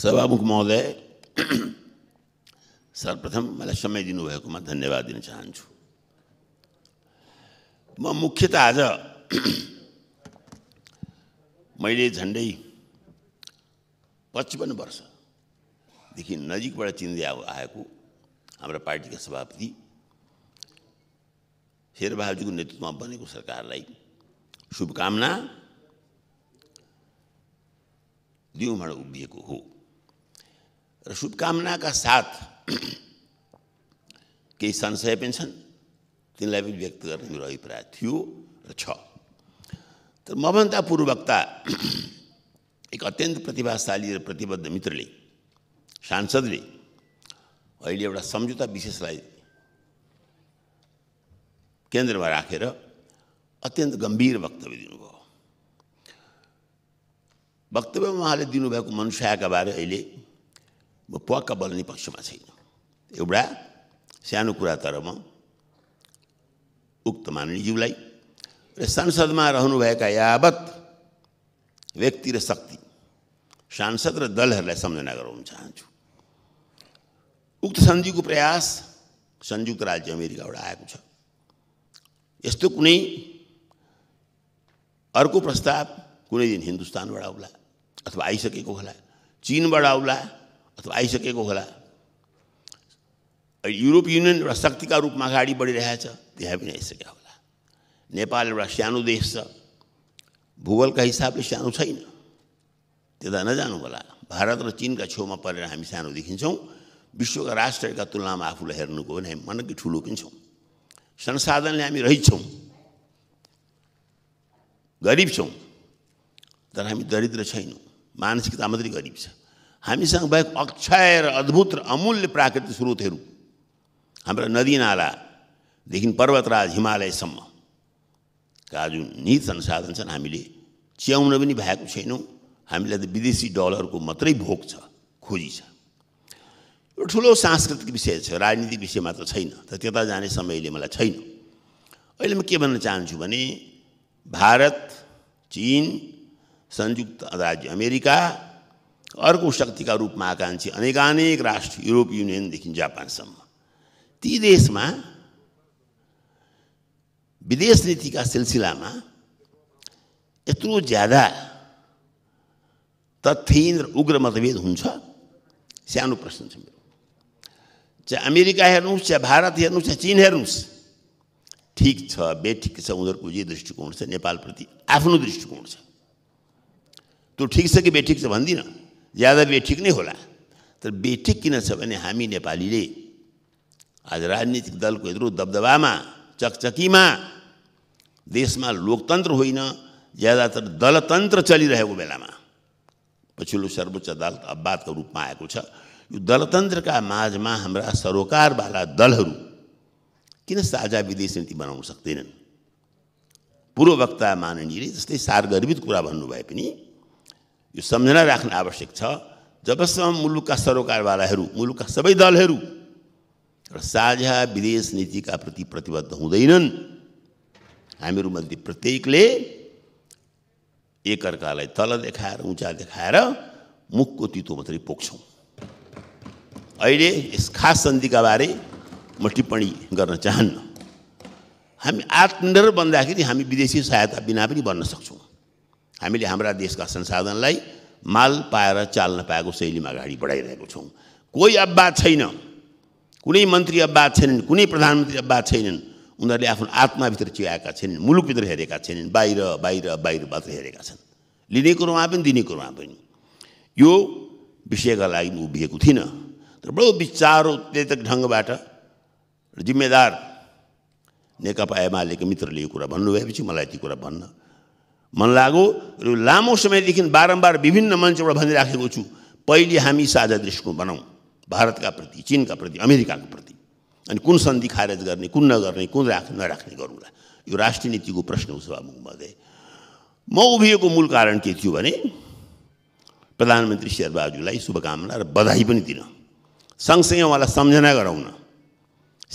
सभामुख महोदय सर्वप्रथम मलाई समय दिनुभएकोमा धन्यवाद दिन चाहन्छु म मुख्यत आज मैले झन्डै पचपन्न वर्षदेखि नजिकबाट चिन्दै आएको हाम्रो पार्टीका सभापति शेरबहादुरको नेतृत्वमा बनेको सरकारलाई शुभकामना दिउँ भनेर उभिएको हो र शुभकामनाका साथ केही संशय पनि छन् तिनलाई पनि व्यक्त गर्ने मेरो अभिप्राय थियो र छ तर मभन्दा पूर्ववक्ता एक अत्यन्त प्रतिभाशाली र प्रतिबद्ध मित्रले सांसदले अहिले एउटा सम्झौता विशेषलाई केन्द्रमा राखेर अत्यन्त गम्भीर वक्तव्य दिनुभयो वक्तव्यमा उहाँले दिनुभएको मनुष्यका बारे अहिले म पक्क बोल्ने पक्षमा छैन एउटा सानो कुरा तर म उक्त माननीयज्यूलाई र संसदमा रहनुभएका यावत व्यक्ति र शक्ति सांसद र दलहरूलाई सम्झना गराउन चाहन्छु उक्त सन्धिको प्रयास संयुक्त राज्य अमेरिकाबाट आएको छ यस्तो कुनै अर्को प्रस्ताव कुनै दिन हिन्दुस्तानबाट आउला अथवा आइसकेको होला चिनबाट आउला अथवा आइसकेको होला युरोप युनियन एउटा शक्तिका रूपमा अगाडि बढिरहेछ त्यहाँ पनि आइसकेको होला नेपाल एउटा सानो देश छ भूगोलका हिसाबले सानो छैन त्यता नजानु होला भारत र चिनका छेउमा परेर हामी सानो देखिन्छौँ विश्वका राष्ट्रका तुलनामा आफूलाई हेर्नुको भने हामी मनकै ठुलो पनि छौँ संसाधनले हामी रहित छौँ गरिब छौँ तर हामी दरिद्र छैनौँ मानसिकता मात्रै गरिब छ हामीसँग भएको अक्षय र अद्भुत र अमूल्य प्राकृतिक स्रोतहरू हाम्रा नदीनालादेखि पर्वतराज हिमालयसम्म का जुन निहित संसाधन छन् हामीले च्याउन पनि भएको छैनौँ हामीलाई त विदेशी डलरको मात्रै भोग छ खोजी छ यो ठुलो सांस्कृतिक विषय छ राजनीतिक विषयमा त छैन तर त्यता जाने समयले मलाई छैन अहिले म के भन्न चाहन्छु भने भारत चिन संयुक्त राज्य अमेरिका अर्को शक्तिका रूपमा आकाङ्क्षी अनेकानेक राष्ट्र युरोप युनियनदेखि जापानसम्म ती देशमा विदेश नीतिका सिलसिलामा यत्रो ज्यादा तथ्यहीन र उग्र मतभेद हुन्छ सानो प्रश्न छ मेरो चाहे अमेरिका हेर्नुहोस् चाहे भारत हेर्नुहोस् चाहे चिन हेर्नुहोस् ठिक छ बेठिक छ उनीहरूको जे दृष्टिकोण छ नेपालप्रति आफ्नो दृष्टिकोण छ त्यो ठिक छ कि बेठिक छ भन्दिनँ ज़्यादा बेठीक नहीं होला तर बेठिक किन आज राजनीतिक दल को यो दबदबा में चकचकी में देश में लोकतंत्र होना ज्यादातर चलि बेला में पच्लो सर्वोच्च अदालत अपवादको रूपमा आएको दलतंत्र का मज में हमारा सरोकार वाला दलहर साझा विदेश नीति सकते पूर्व पूर्ववक्ता माननीय जस्ते सारगर्भित कुछ भन्न भाई यो सम्झना राख्न आवश्यक छ जबसम्म मुलुकका सरोकारवालाहरू मुलुकका सबै दलहरू र साझा विदेश नीतिका प्रति प्रतिबद्ध हुँदैनन् हामीहरूमध्ये प्रत्येकले एकअर्कालाई तल देखाएर उचा देखाएर मुखको तितो मात्रै पोख्छौँ अहिले यस खास सन्धिका बारे म टिप्पणी गर्न चाहन्न हामी आत्मनिर्भर बन्दाखेरि हामी विदेशी सहायता बिना पनि बन्न सक्छौँ हामीले हाम्रा देशका संसाधनलाई माल पाएर चाल्न पाएको शैलीमा अगाडि बढाइरहेको छौँ कोही अब्बा छैन कुनै मन्त्री अब्बा छैनन् कुनै प्रधानमन्त्री अब्बा छैनन् उनीहरूले आफ्नो आत्माभित्र चियाएका छैनन् मुलुकभित्र हेरेका छैनन् बाहिर बाहिर बाहिर मात्र हेरेका छन् लिने कुरोमा पनि दिने कुरोमा पनि यो विषयका लागि उभिएको थिइनँ तर बडो विचार उत्तेजक ढङ्गबाट जिम्मेदार नेकपा एमालेको मित्रले यो कुरा भन्नुभएपछि मलाई त्यो कुरा भन्न मन लाग्यो र लामो समयदेखि बारम्बार विभिन्न मञ्चबाट भनिराखेको छु पहिले हामी साझा दृष्टिकोण बनाउँ भारतका प्रति चिनका प्रति अमेरिकाको प्रति अनि कुन सन्धि खारेज गर्ने कुन नगर्ने कुन राख नराख्ने गरौँला यो राष्ट्रिय नीतिको प्रश्न हो सभामुख महोदय म उभिएको मूल कारण के थियो भने प्रधानमन्त्री शेरबहादुरलाई शुभकामना र बधाई पनि दिन सँगसँगै उहाँलाई सम्झना गराउन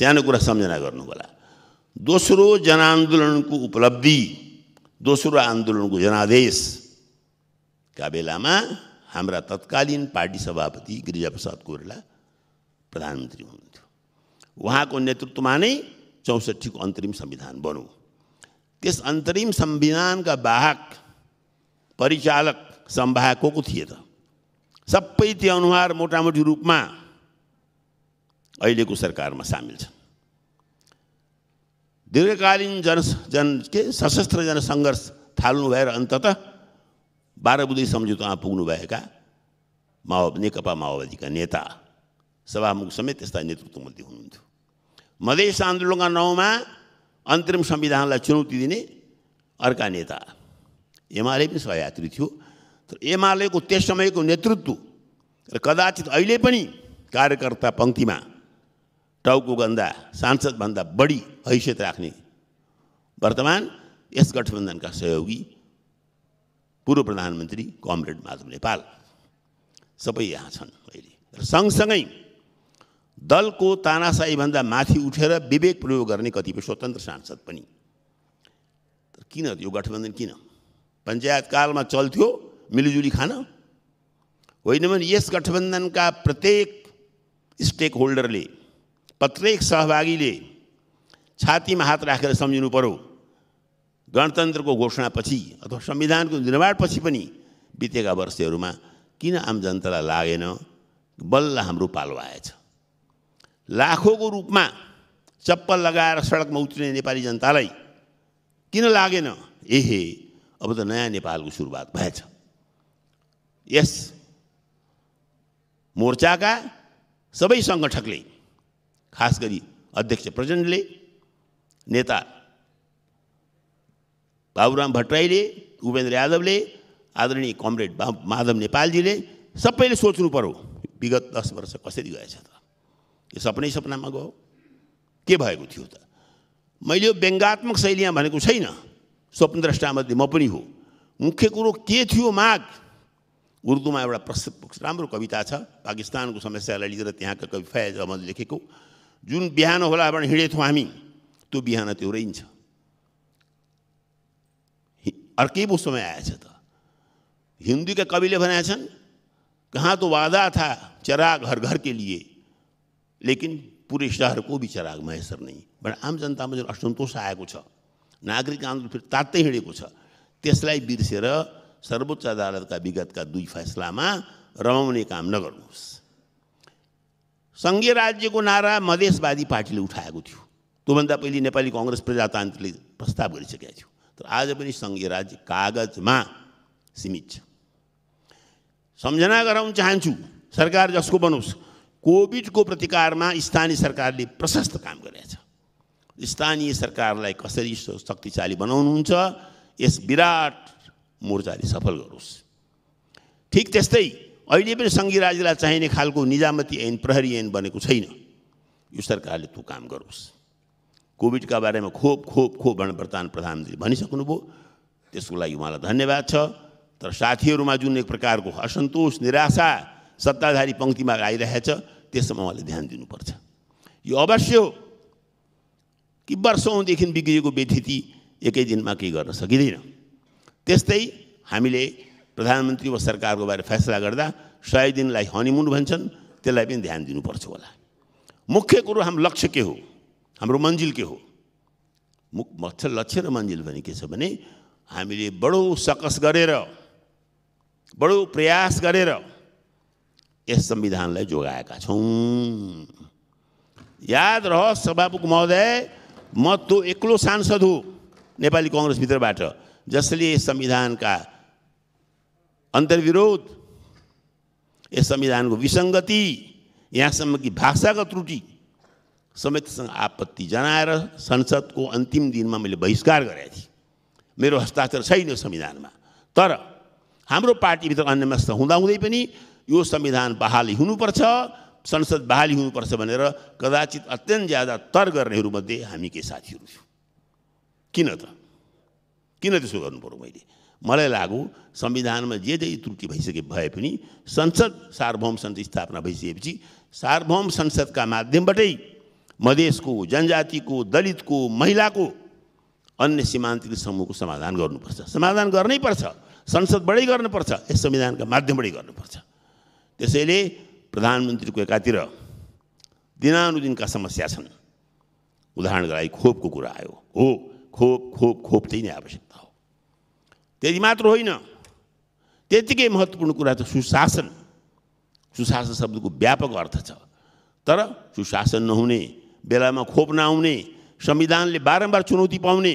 सानो कुरा सम्झना गर्नु होला दोस्रो जनआन्दोलनको उपलब्धि दोस्रो आन्दोलनको जनादेश का बेलामा हाम्रा तत्कालीन पार्टी सभापति गिरिजाप्रसाद कोइराला प्रधानमन्त्री हुनुहुन्थ्यो उहाँको नेतृत्वमा नै चौसठीको अन्तरिम संविधान बन्यो त्यस अन्तरिम संविधानका वाहक परिचालक सम्वाहक को को थिए त सबै त्यो अनुहार मोटामोटी रूपमा अहिलेको सरकारमा सामेल छन् दीर्घकालीन जन जन के सशस्त्र जनसङ्घर्ष थाल्नु भएर अन्तत बाह्र बुधे सम्झौतामा पुग्नुभएका माओ नेकपा माओवादीका नेता सभामुख समेत यस्ता नेतृत्वमध्ये हुनुहुन्थ्यो मधेस आन्दोलनका नाउँमा अन्तरिम संविधानलाई चुनौती दिने अर्का नेता एमाले पनि सहयात्री थियो तर एमालेको त्यस समयको नेतृत्व र कदाचित अहिले पनि कार्यकर्ता पङ्क्तिमा टाउको गन्दा सांसदभन्दा बढी हैसियत राख्ने वर्तमान यस गठबन्धनका सहयोगी पूर्व प्रधानमन्त्री कमरेड माधव नेपाल सबै यहाँ छन् अहिले र सँगसँगै दलको तानासाईभन्दा माथि उठेर विवेक प्रयोग गर्ने कतिपय स्वतन्त्र सांसद पनि किन यो गठबन्धन किन पञ्चायतकालमा चल्थ्यो मिलिजुली खान होइन भने यस गठबन्धनका प्रत्येक स्टेक होल्डरले प्रत्येक सहभागीले छातीमा हात राखेर सम्झिनु पर्यो गणतन्त्रको घोषणापछि अथवा संविधानको निर्माणपछि पनि बितेका वर्षहरूमा किन आम जनतालाई लागेन बल्ल हाम्रो पालो आएछ लाखौँको रूपमा चप्पल लगाएर सडकमा उत्रिने नेपाली जनतालाई किन लागेन एहे अब त नयाँ नेपालको सुरुवात भएछ यस मोर्चाका सबै सङ्गठकले खास गरी अध्यक्ष प्रचण्डले नेता बाबुराम भट्टराईले उपेन्द्र यादवले आदरणीय कमरेड माधव नेपालजीले सबैले सोच्नु पर्यो विगत दस वर्ष कसरी गएछ त यो सपनै सपनामा गयो के भएको थियो त मैले यो व्यङ्गात्मक शैलीमा भनेको छैन स्वप्नद्रष्टामध्ये म पनि हो मुख्य कुरो के थियो माग उर्दूमा एउटा प्रस राम्रो कविता छ पाकिस्तानको समस्यालाई लिएर त्यहाँका कवि फयाज अहमद लेखेको जुन बिहान होला भने हिँडेथ्यौँ हामी त्यो बिहान त्यो रहन्छ अर्कै पो समय आएछ त हिन्दूका कविले भनेछन् कहाँ त वादा था चराग हर घर के लिए लेकिन पुरै सहरको चराग महेश्वर नै बट आम जनतामा जुन असन्तोष आएको छ नागरिक आन्दोलन फेरि तात्तै हिँडेको छ त्यसलाई बिर्सेर सर्वोच्च अदालतका विगतका दुई फैसलामा रमाउने काम नगर्नुहोस् सङ्घीय राज्यको नारा मधेसवादी पार्टीले उठाएको थियो त्योभन्दा पहिले नेपाली कङ्ग्रेस प्रजातान्त्रिकले प्रस्ताव गरिसकेको थियो तर आज पनि सङ्घीय राज्य कागजमा सीमित छ सम्झना गराउन चाहन्छु सरकार जसको बनोस् कोभिडको प्रतिकारमा स्थानीय सरकारले प्रशस्त काम गरेछ स्थानीय सरकारलाई कसरी शक्तिशाली बनाउनुहुन्छ यस विराट मोर्चाले सफल गरोस् ठिक त्यस्तै अहिले पनि सङ्घीय राज्यलाई चाहिने खालको निजामती ऐन प्रहरी ऐन बनेको छैन यो सरकारले त्यो काम गरोस् कोभिडका बारेमा खोप खोप खोप भनेर वर्तमान प्रधानमन्त्रीले भनिसक्नुभयो त्यसको लागि उहाँलाई धन्यवाद छ तर साथीहरूमा जुन एक प्रकारको असन्तोष निराशा सत्ताधारी पङ्क्तिमा आइरहेछ त्यसमा उहाँले ध्यान दिनुपर्छ यो अवश्य हो कि वर्षौँदेखि बिग्रिएको व्यथिति एकै दिनमा केही गर्न सकिँदैन त्यस्तै हामीले प्रधानमन्त्री वा सरकारको बारे फैसला गर्दा सय दिनलाई हनिमुन भन्छन् त्यसलाई पनि ध्यान दिनुपर्छ होला मुख्य कुरो हाम्रो लक्ष्य के हो हाम्रो मन्जिल के हो मुख मक्ष लक्ष्य र मन्जिल भने के छ भने हामीले बडो सकस गरेर बडो प्रयास गरेर यस संविधानलाई जोगाएका छौँ याद रहोस् सभामुख महोदय म त्यो एक्लो सांसद हो नेपाली कङ्ग्रेसभित्रबाट जसले संविधानका अन्तर्विरोध यस संविधानको विसङ्गति यहाँसम्म कि भाषाको त्रुटि समेतसँग आपत्ति जनाएर संसदको अन्तिम दिनमा मैले बहिष्कार गरेको थिएँ मेरो हस्ताक्षर छैन संविधानमा तर हाम्रो पार्टीभित्र अन्यमस्त हुँदाहुँदै पनि यो संविधान बहाली हुनुपर्छ संसद बहाली हुनुपर्छ भनेर कदाचित अत्यन्त ज्यादा तर गर्नेहरूमध्ये हामी के साथीहरू थियौँ किन त किन त्यसो गर्नु पऱ्यो मैले मलाई लागु संविधानमा जे जे त्रुटि भइसके भए पनि संसद सार्वभौम संसद स्थापना भइसकेपछि सार्वभौम संसदका माध्यमबाटै मधेसको जनजातिको दलितको महिलाको अन्य सीमान्तिक समूहको समाधान गर्नुपर्छ समाधान गर्नै पर्छ संसदबाटै गर्नुपर्छ यस संविधानका माध्यमबाटै गर्नुपर्छ त्यसैले प्रधानमन्त्रीको एकातिर दिनानुदिनका समस्या छन् उदाहरणको लागि खोपको कुरा आयो हो खोप खोप खोप चाहिँ नै आवश्यकता हो त्यति मात्र होइन त्यत्तिकै महत्त्वपूर्ण कुरा त सुशासन सुशासन शब्दको व्यापक अर्थ छ तर सुशासन नहुने बेलामा खोप नआउने संविधानले बारम्बार चुनौती पाउने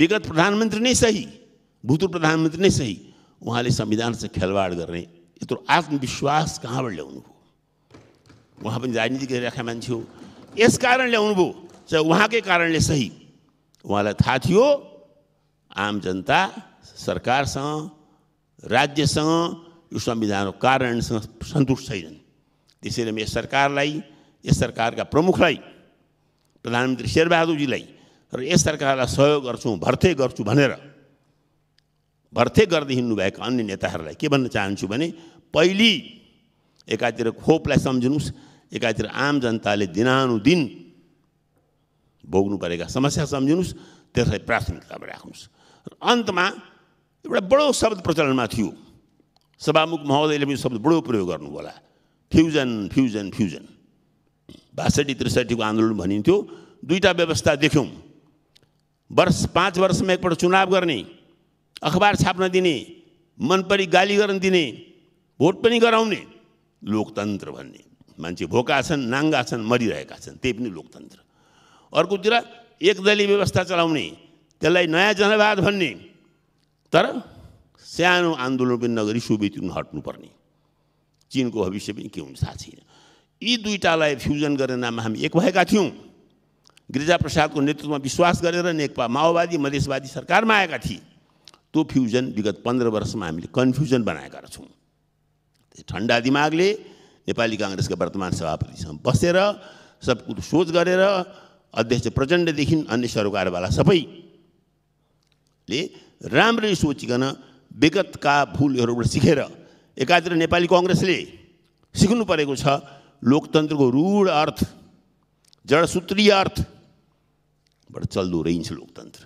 विगत प्रधानमन्त्री नै सही भूतपूर्व प्रधानमन्त्री नै सही उहाँले संविधानसँग खेलवाड गर्ने यत्रो आत्मविश्वास कहाँबाट ल्याउनुभयो उहाँ पनि राजनीति गरिरहेका मान्छे हो यस कारण ल्याउनुभयो चाहे उहाँकै कारणले सही उहाँलाई थाहा थियो आम जनता सरकारसँग राज्यसँग यो संविधानको कारणसँग सन्तुष्ट छैनन् त्यसैले म यस सरकारलाई यस सरकारका प्रमुखलाई प्रधानमन्त्री शेरबहादुरजीलाई र यस सरकारलाई सहयोग गर्छु भर्थे गर्छु भनेर भर्थे गर्दै हिँड्नुभएका अन्य नेताहरूलाई के भन्न चाहन्छु भने पहिले एकातिर खोपलाई सम्झिनुहोस् एकातिर आम जनताले दिनानुदिन भोग्नु परेका समस्या सम्झिनुहोस् त्यसलाई प्राथमिकतामा राख्नुहोस् र अन्तमा एउटा बडो शब्द प्रचलनमा थियो सभामुख महोदयले पनि शब्द बडो प्रयोग गर्नु होला फ्युजन फ्युजन फ्युजन बासठी त्रिसठीको आन्दोलन भनिन्थ्यो दुईवटा व्यवस्था देख्यौँ वर्ष पाँच वर्षमा एकपल्ट चुनाव गर्ने अखबार छाप्न दिने मनपरी गाली गर्न दिने भोट पनि गराउने लोकतन्त्र भन्ने मान्छे भोका छन् नाङ्गा छन् मरिरहेका छन् त्यही पनि लोकतन्त्र अर्कोतिर एकदलीय व्यवस्था चलाउने त्यसलाई नयाँ जनवाद भन्ने तर सानो आन्दोलन पनि नगरी सोभियत युनियन हट्नुपर्ने चिनको भविष्य पनि के हुन्छ थाहा छैन यी दुईवटालाई फ्युजन गर्ने नाममा हामी एक भएका थियौँ गिरिजा प्रसादको नेतृत्वमा विश्वास गरेर नेकपा माओवादी मधेसवादी सरकारमा आएका थिए त्यो फ्युजन विगत पन्ध्र वर्षमा हामीले कन्फ्युजन बनाएका रहेछौँ ठन्डा दिमागले नेपाली काङ्ग्रेसका वर्तमान सभापतिसँग बसेर सब कुरो सोच गरेर अध्यक्ष प्रचण्डदेखि अन्य सरकारवाला सबैले राम्ररी सोचिकन विगतका भुलहरूबाट सिकेर एकातिर नेपाली कङ्ग्रेसले सिक्नु परेको छ लोकतन्त्रको रूढ अर्थ जडसूत्रीय अर्थबाट चल्दो रहन्छ लोकतन्त्र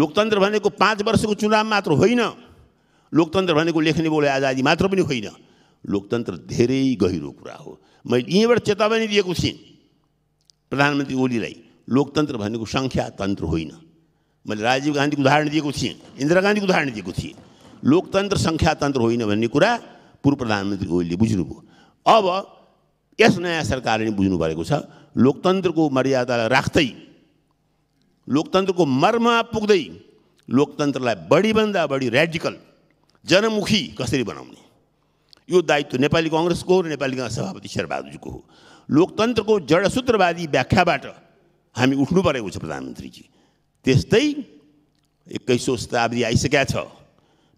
लोकतन्त्र भनेको पाँच वर्षको चुनाव मात्र होइन लोकतन्त्र भनेको लेख्ने बोले आजादी मात्र पनि होइन लोकतन्त्र धेरै गहिरो कुरा हो मैले यहीँबाट चेतावनी दिएको थिएँ प्रधानमन्त्री ओलीलाई लोकतन्त्र भनेको तन्त्र होइन मैले राजीव गान्धीको उदाहरण दिएको थिएँ इन्दिरा गान्धीको उदाहरण दिएको थिएँ लोकतन्त्र सङ्ख्यातन्त्र होइन भन्ने कुरा पूर्व प्रधानमन्त्री ओलीले बुझ्नुभयो अब यस नयाँ सरकारले बुझ्नु परेको छ लोकतन्त्रको मर्यादालाई राख्दै लोकतन्त्रको मर्म पुग्दै लोकतन्त्रलाई बढीभन्दा बढी रेडिकल जनमुखी कसरी बनाउने यो दायित्व नेपाली कङ्ग्रेसको र नेपाली कङ्ग्रेस सभापति शेरबहादुरजीको हो लोकतन्त्रको जडसूत्रवादी व्याख्याबाट हामी उठ्नु परेको छ प्रधानमन्त्रीजी त्यस्तै एक्काइसौँ शताब्दी आइसकेका छ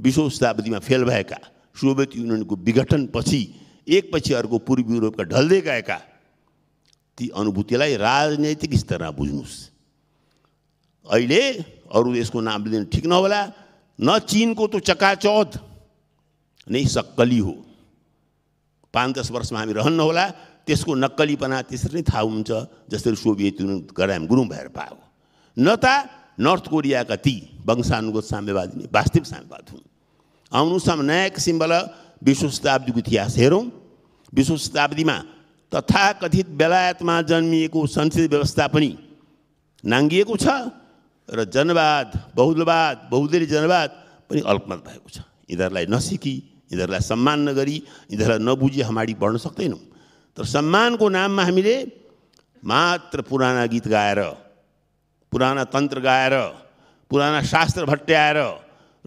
बिसौँ शताब्दीमा फेल भएका सोभियत युनियनको विघटनपछि एकपछि अर्को पूर्व युरोपका ढल्दै गएका ती अनुभूतिलाई राजनैतिक स्तरमा बुझ्नुहोस् अहिले अरू देशको नाम लिनु ठिक नहोला न चिनको त चकाचौध नै सक्कली हो पाँच दस वर्षमा हामी रहन्न होला त्यसको नक्कलीपना त्यसरी नै थाहा हुन्छ जसरी सोभियत युनियन गरायम गुरुङ भएर पायो न त नर्थ कोरियाका ती वंशानुगत साम्यवादी नै वास्तविक साम्यवाद हुन् आउनुसम्म नयाँ किसिमबाट विश्व शताब्दीको इतिहास हेरौँ विश्व शताब्दीमा तथाकथित बेलायतमा जन्मिएको संसदीय व्यवस्था पनि नाङ्गिएको छ र जनवाद बहुलवाद बहुदलीय जनवाद पनि अल्पमत भएको छ यिनीहरूलाई नसिकी यिनीहरूलाई सम्मान नगरी यिनीहरूलाई नबुझी हामी बढ्न सक्दैनौँ तर सम्मानको नाममा हामीले मात्र पुराना गीत गाएर पुराना तन्त्र गाएर पुराना शास्त्र भट्ट्याएर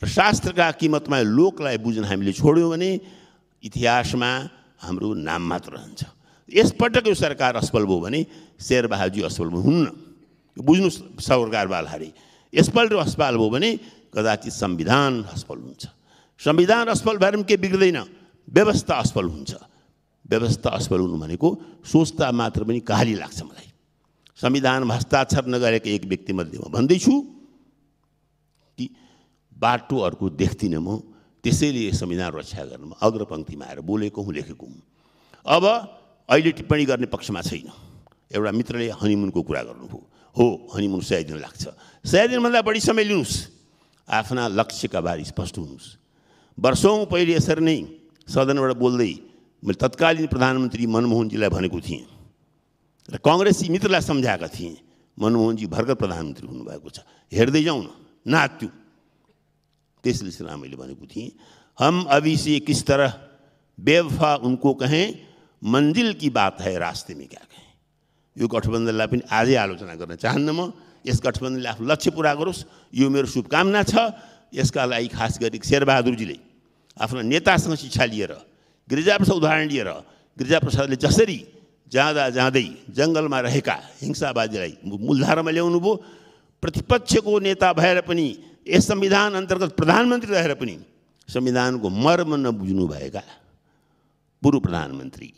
र शास्त्रका किमतमा लोकलाई बुझ्न हामीले छोड्यौँ भने इतिहासमा हाम्रो नाम मात्र रहन्छ यसपटक यो सरकार असफल भयो भने शेरबहाजी असफल भयो हुन्न बुझ्नु सरकार बालहारी यसपल्ट असफल भयो भने कदाचित संविधान असफल हुन्छ संविधान असफल भएर पनि केही बिग्रिँदैन व्यवस्था असफल हुन्छ व्यवस्था असफल हुनु भनेको सोच्दा मात्र पनि काली लाग्छ मलाई संविधान हस्ताक्षर नगरेको एक व्यक्तिमध्ये म भन्दैछु कि बाटो अर्को देख्दिनँ म त्यसैले संविधान रक्षा गर्नमा अग्रपङ्क्तिमा आएर बोलेको हुँ लेखेको हुँ अब अहिले टिप्पणी गर्ने पक्षमा छैन एउटा मित्रले हनिमुनको कुरा गर्नुभयो हो हनिमुन सय दिन लाग्छ सय दिनभन्दा बढी समय लिनुहोस् आफ्ना लक्ष्यका बारे स्पष्ट हुनुहोस् वर्षौँ पहिले यसरी नै सदनबाट बोल्दै मैले तत्कालीन प्रधानमन्त्री मनमोहनजीलाई भनेको थिएँ र कङ्ग्रेसी मित्रलाई सम्झाएका थिएँ मनमोहनजी भर्खर प्रधानमन्त्री हुनुभएको छ हेर्दै जाउँ न त्यसले श्री मैले भनेको थिएँ हम अभी से किस तरह बेवफा उनको कहेँ मन्जिल कि बात है रास्ते में क्या कहें यो गठबन्धनलाई पनि आजै आलोचना गर्न चाहन्न म यस गठबन्धनले आफ्नो लक्ष्य पुरा गरोस् यो मेरो शुभकामना छ यसका लागि खास गरी शेरबहादुरजीले आफ्ना नेतासँग शिक्षा लिएर गिरिजाप्रसाद उदाहरण लिएर गिरिजाप्रसादले जसरी जाँदा जाँदै जङ्गलमा रहेका हिंसावादीलाई मूलधारामा भयो प्रतिपक्षको नेता भएर पनि यस संविधान अन्तर्गत प्रधानमन्त्री रहेर पनि संविधानको मर्म नबुझ्नुभएका पूर्व प्रधानमन्त्री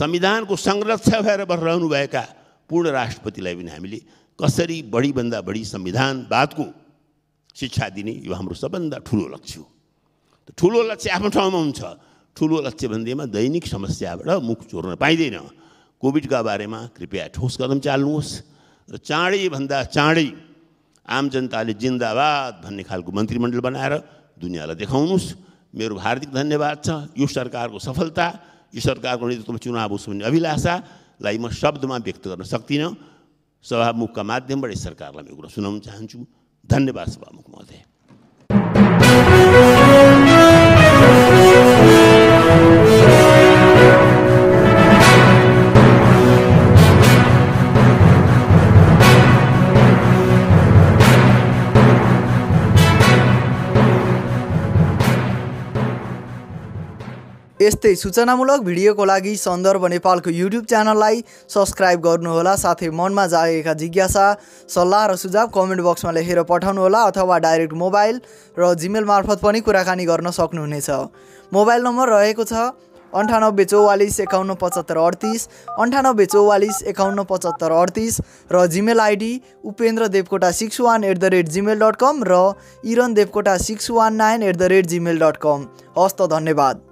संविधानको संरक्षक भएर रहनुभएका पूर्ण राष्ट्रपतिलाई पनि हामीले कसरी बढीभन्दा बढी संविधानवादको शिक्षा दिने यो हाम्रो सबभन्दा ठुलो लक्ष्य हो ठुलो लक्ष्य आफ्नो ठाउँमा हुन्छ ठुलो लक्ष्य भन्दैमा दैनिक समस्याबाट मुख चोर्न पाइँदैन कोभिडका बारेमा कृपया ठोस कदम चाल्नुहोस् र चाँडैभन्दा चाँडै आम जनताले जिन्दाबाद भन्ने खालको मन्त्रीमण्डल बनाएर दुनियाँलाई देखाउनुहोस् मेरो हार्दिक धन्यवाद छ यो सरकारको सफलता यो सरकारको नेतृत्वमा चुनाव होस् भन्ने अभिलाषालाई म शब्दमा व्यक्त गर्न सक्दिनँ सभामुखका माध्यमबाट यस सरकारलाई म कुरा सुनाउन चाहन्छु धन्यवाद सभामुख महोदय यस्तै सूचनामूलक भिडियोको लागि सन्दर्भ नेपालको युट्युब च्यानललाई सब्सक्राइब गर्नुहोला साथै मनमा जागेका जिज्ञासा सल्लाह र सुझाव कमेन्ट बक्समा लेखेर पठाउनुहोला अथवा डाइरेक्ट मोबाइल र जिमेल मार्फत पनि कुराकानी गर्न सक्नुहुनेछ मोबाइल नम्बर रहेको छ अन्ठानब्बे चौवालिस एकाउन्न पचहत्तर अडतिस अन्ठानब्बे चौवालिस एकाउन्न पचहत्तर अडतिस र Gmail ID Upendra Devkota six one eight the rate Gmail dot com र Iran Devkota six one nine eight the rate Gmail dot com हस् त धन्यवाद